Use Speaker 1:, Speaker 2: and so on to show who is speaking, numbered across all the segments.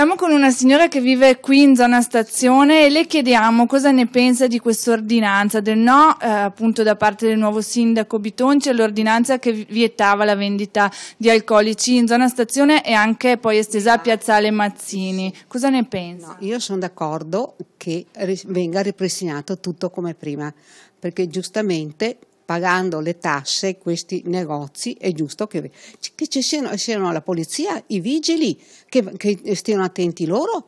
Speaker 1: Siamo con una signora che vive qui in zona stazione e le chiediamo cosa ne pensa di quest'ordinanza, del no eh, appunto da parte del nuovo sindaco Bitonci all'ordinanza che vietava la vendita di alcolici in zona stazione e anche poi estesa a Piazzale Mazzini. Cosa ne pensa? No,
Speaker 2: io sono d'accordo che venga ripristinato tutto come prima, perché giustamente pagando le tasse questi negozi, è giusto che, che ci siano, siano, la polizia, i vigili, che, che stiano attenti loro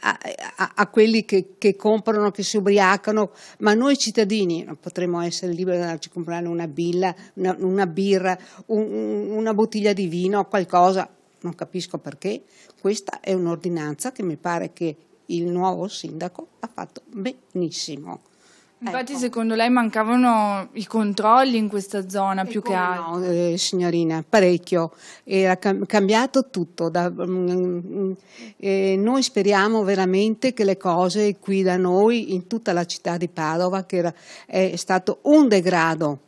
Speaker 2: a, a, a, quelli che, che, comprano, che si ubriacano, ma noi cittadini potremmo essere liberi di andarci a comprare una, billa, una, una birra, un, una bottiglia di vino, qualcosa, non capisco perché. Questa è un'ordinanza che mi pare che il nuovo sindaco ha fatto benissimo.
Speaker 1: Infatti, ecco. secondo lei mancavano i controlli in questa zona e più che altro? No,
Speaker 2: eh, signorina, parecchio. Era cam- cambiato tutto. Da, mm, eh, noi speriamo veramente che le cose qui da noi, in tutta la città di Padova, che era, è stato un degrado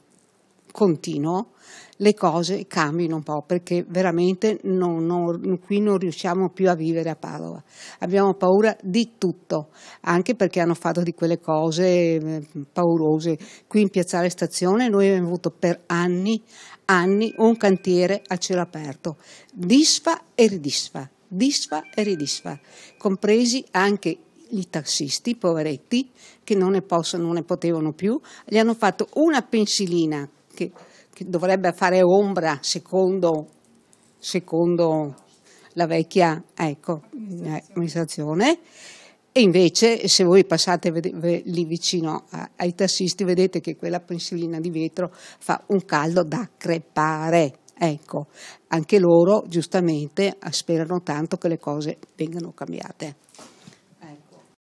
Speaker 2: continuo le cose cambiano un po' perché veramente non, non, qui non riusciamo più a vivere a Padova. Abbiamo paura di tutto, anche perché hanno fatto di quelle cose eh, paurose. Qui in Piazzale Stazione noi abbiamo avuto per anni, anni un cantiere a cielo aperto, disfa e ridisfa, disfa e ridisfa, compresi anche i tassisti, poveretti, che non ne, possono, non ne potevano più, gli hanno fatto una pensilina che, che dovrebbe fare ombra secondo, secondo la vecchia ecco, amministrazione. E invece, se voi passate lì vicino ai tassisti, vedete che quella pensilina di vetro fa un caldo da crepare. Ecco, anche loro giustamente sperano tanto che le cose vengano cambiate.